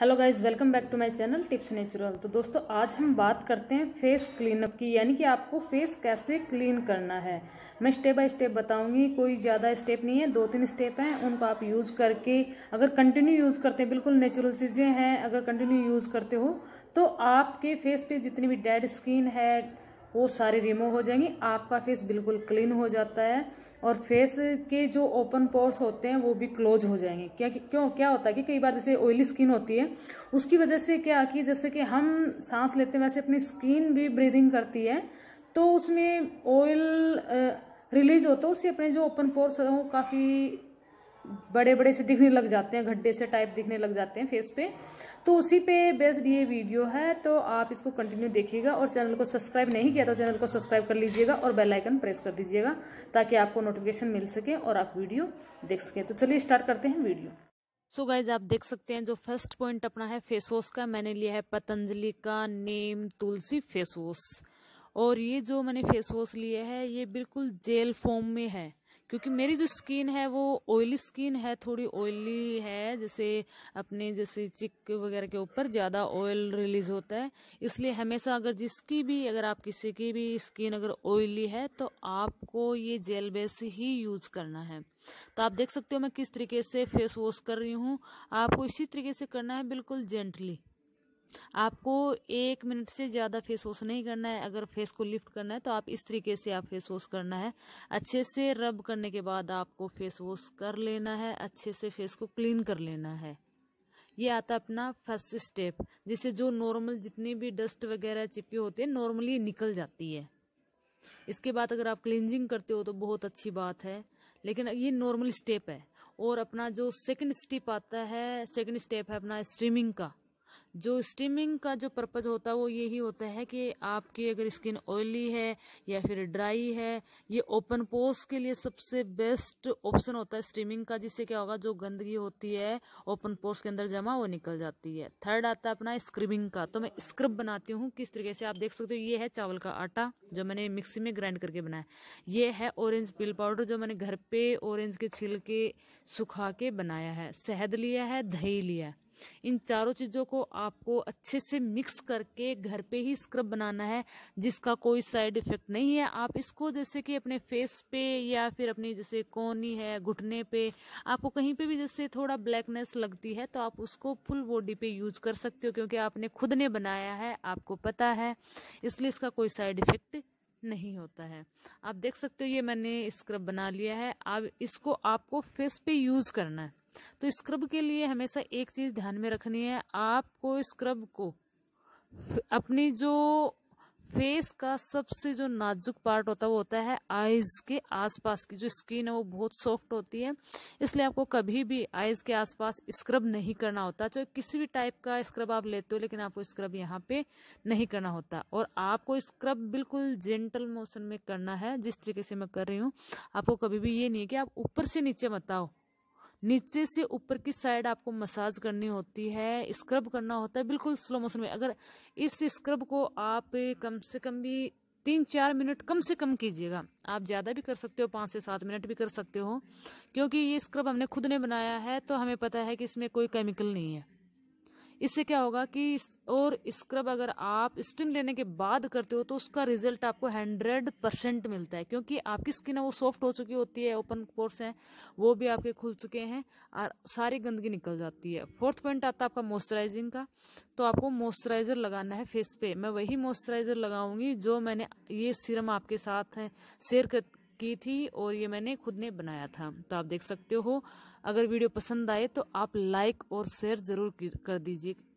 hello guys welcome back to my channel tips natural तो दोस्तों आज हम बात करते हैं फेस क्लीनअप की यानी कि आपको फेस कैसे क्लीन करना है मैं स्टेप बाय स्टेप बताऊंगी कोई ज़्यादा स्टेप नहीं है दो तीन स्टेप हैं उनको आप यूज़ करके अगर कंटिन्यू यूज़ करते हैं बिल्कुल नेचुरल चीज़ें हैं अगर कंटिन्यू यूज़ करते हो तो आपके फेस पे जितनी भी डेड स्किन है वो सारे रिमूव हो जाएंगे आपका फेस बिल्कुल क्लीन हो जाता है और फेस के जो ओपन पोर्स होते हैं वो भी क्लोज हो जाएंगे क्या क्यों क्या होता है कि कई बार जैसे ऑयली स्किन होती है उसकी वजह से क्या कि जैसे कि हम सांस लेते हैं वैसे अपनी स्किन भी ब्रीदिंग करती है तो उसमें ऑयल रिलीज होता है उससे अपने जो ओपन पोर्स हैं वो काफ़ी बड़े बड़े से दिखने लग जाते हैं गड्ढे से टाइप दिखने लग जाते हैं फेस पे तो उसी पे बेस्ड ये वीडियो है तो आप इसको कंटिन्यू देखिएगा और चैनल को सब्सक्राइब नहीं किया तो चैनल को सब्सक्राइब कर लीजिएगा और बेल आइकन प्रेस कर दीजिएगा ताकि आपको नोटिफिकेशन मिल सके और आप वीडियो देख सकें तो चलिए स्टार्ट करते हैं वीडियो सो so गाइज आप देख सकते हैं जो फर्स्ट पॉइंट अपना है फेस वॉश का मैंने लिया है पतंजलि का नेम तुलसी फेस वॉश और ये जो मैंने फेस वॉश लिया है ये बिल्कुल जेल फॉर्म में है क्योंकि मेरी जो स्किन है वो ऑयली स्किन है थोड़ी ऑयली है जैसे अपने जैसे चिक वगैरह के ऊपर ज़्यादा ऑयल रिलीज होता है इसलिए हमेशा अगर जिसकी भी अगर आप किसी की भी स्किन अगर ऑयली है तो आपको ये जेल बेस ही यूज करना है तो आप देख सकते हो मैं किस तरीके से फेस वॉश कर रही हूँ आपको इसी तरीके से करना है बिल्कुल जेंटली आपको एक मिनट से ज़्यादा फेस वॉश नहीं करना है अगर फेस को लिफ्ट करना है तो आप इस तरीके से आप फेस वॉश करना है अच्छे से रब करने के बाद आपको फेस वॉश कर लेना है अच्छे से फेस को क्लीन कर लेना है ये आता अपना फर्स्ट स्टेप जिससे जो नॉर्मल जितनी भी डस्ट वगैरह चिपी होती है नॉर्मली निकल जाती है इसके बाद अगर आप क्लिनजिंग करते हो तो बहुत अच्छी बात है लेकिन ये नॉर्मल स्टेप है और अपना जो सेकंड स्टेप आता है सेकंड स्टेप है अपना स्ट्रीमिंग का जो स्टीमिंग का जो पर्पज़ होता है वो यही होता है कि आपकी अगर स्किन ऑयली है या फिर ड्राई है ये ओपन पोस्ट के लिए सबसे बेस्ट ऑप्शन होता है स्टीमिंग का जिससे क्या होगा जो गंदगी होती है ओपन पोस्ट के अंदर जमा वो निकल जाती है थर्ड आता है अपना स्क्रबिंग का तो मैं स्क्रब बनाती हूँ किस तरीके से आप देख सकते हो ये है चावल का आटा जो मैंने मिक्सी में ग्राइंड करके बनाया ये है ऑरेंज पिल पाउडर जो मैंने घर पर ऑरेंज के छिलके सुखा के बनाया है शहद लिया है दही लिया है इन चारों चीज़ों को आपको अच्छे से मिक्स करके घर पे ही स्क्रब बनाना है जिसका कोई साइड इफेक्ट नहीं है आप इसको जैसे कि अपने फेस पे या फिर अपनी जैसे कोनी है घुटने पे आपको कहीं पे भी जैसे थोड़ा ब्लैकनेस लगती है तो आप उसको फुल बॉडी पे यूज कर सकते हो क्योंकि आपने खुद ने बनाया है आपको पता है इसलिए इसका कोई साइड इफेक्ट नहीं होता है आप देख सकते हो ये मैंने स्क्रब बना लिया है अब इसको आपको फेस पे यूज़ करना है तो स्क्रब के लिए हमेशा एक चीज़ ध्यान में रखनी है आपको स्क्रब को अपनी जो फेस का सबसे जो नाजुक पार्ट होता है वो होता है आइज़ के आसपास की जो स्किन है वो बहुत सॉफ्ट होती है इसलिए आपको कभी भी आइज़ के आसपास स्क्रब नहीं करना होता चाहे किसी भी टाइप का स्क्रब आप लेते हो लेकिन आपको स्क्रब यहाँ पे नहीं करना होता और आपको स्क्रब बिल्कुल जेंटल मोशन में करना है जिस तरीके से मैं कर रही हूँ आपको कभी भी ये नहीं है कि आप ऊपर से नीचे बताओ नीचे से ऊपर की साइड आपको मसाज करनी होती है स्क्रब करना होता है बिल्कुल स्लो मोशन में अगर इस स्क्रब को आप कम से कम भी तीन चार मिनट कम से कम कीजिएगा आप ज़्यादा भी कर सकते हो पाँच से सात मिनट भी कर सकते हो क्योंकि ये स्क्रब हमने खुद ने बनाया है तो हमें पता है कि इसमें कोई केमिकल नहीं है इससे क्या होगा कि और स्क्रब अगर आप स्टीम लेने के बाद करते हो तो उसका रिजल्ट आपको हंड्रेड परसेंट मिलता है क्योंकि आपकी स्किन है वो सॉफ्ट हो चुकी होती है ओपन पोर्स हैं वो भी आपके खुल चुके हैं और सारी गंदगी निकल जाती है फोर्थ पॉइंट आता है आपका मॉइस्चराइजिंग का तो आपको मॉइस्चराइजर लगाना है फेस पे मैं वही मॉइस्चराइजर लगाऊंगी जो मैंने ये सीरम आपके साथ शेयर की थी और ये मैंने खुद ने बनाया था तो आप देख सकते हो अगर वीडियो पसंद आए तो आप लाइक और शेयर ज़रूर कर दीजिए